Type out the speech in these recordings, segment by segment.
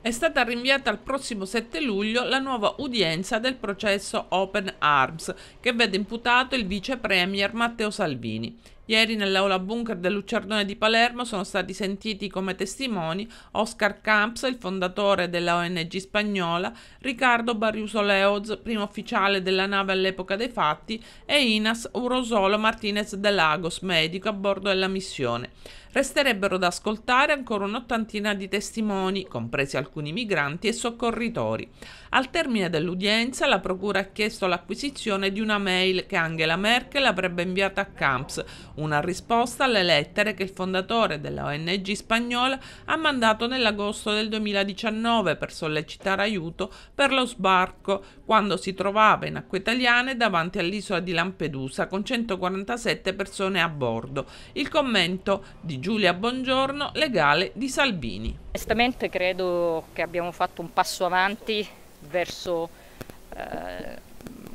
è stata rinviata al prossimo 7 luglio la nuova udienza del processo Open Arms, che vede imputato il vice premier Matteo Salvini. Ieri nell'aula bunker del Lucciardone di Palermo sono stati sentiti come testimoni Oscar Camps, il fondatore della ONG spagnola, Riccardo Barriuso Leoz, primo ufficiale della nave all'epoca dei fatti, e Inas Urosolo Martinez de Lagos, medico a bordo della missione. Resterebbero da ascoltare ancora un'ottantina di testimoni, compresi alcuni migranti e soccorritori. Al termine dell'udienza la procura ha chiesto l'acquisizione di una mail che Angela Merkel avrebbe inviato a Camps, una risposta alle lettere che il fondatore della ONG spagnola ha mandato nell'agosto del 2019 per sollecitare aiuto per lo sbarco, quando si trovava in acque italiane davanti all'isola di Lampedusa con 147 persone a bordo. Il commento di Giulia Bongiorno, legale di Salvini. Onestamente credo che abbiamo fatto un passo avanti verso eh,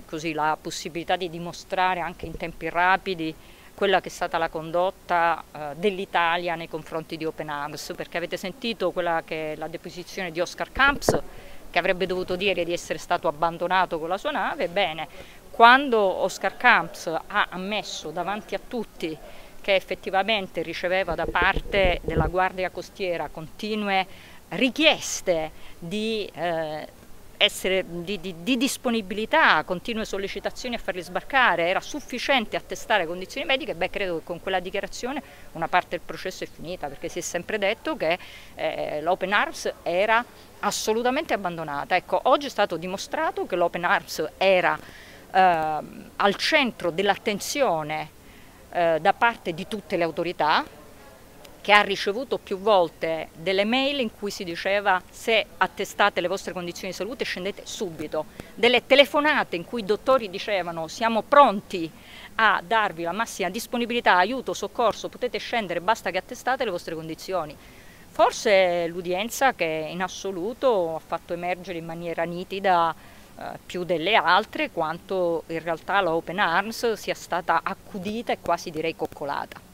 così, la possibilità di dimostrare anche in tempi rapidi quella che è stata la condotta eh, dell'Italia nei confronti di Open Arms, perché avete sentito quella che è la deposizione di Oscar Camps, che avrebbe dovuto dire di essere stato abbandonato con la sua nave, ebbene, quando Oscar Camps ha ammesso davanti a tutti che effettivamente riceveva da parte della Guardia Costiera continue richieste di eh, essere di, di, di, disponibilità, continue sollecitazioni a farli sbarcare, era sufficiente attestare condizioni mediche, beh credo che con quella dichiarazione una parte del processo è finita perché si è sempre detto che eh, l'open arms era assolutamente abbandonata. Ecco, oggi è stato dimostrato che l'open arms era eh, al centro dell'attenzione eh, da parte di tutte le autorità, che ha ricevuto più volte delle mail in cui si diceva se attestate le vostre condizioni di salute scendete subito, delle telefonate in cui i dottori dicevano siamo pronti a darvi la massima disponibilità, aiuto, soccorso, potete scendere, basta che attestate le vostre condizioni. Forse l'udienza che in assoluto ha fatto emergere in maniera nitida eh, più delle altre quanto in realtà la Open Arms sia stata accudita e quasi direi coccolata.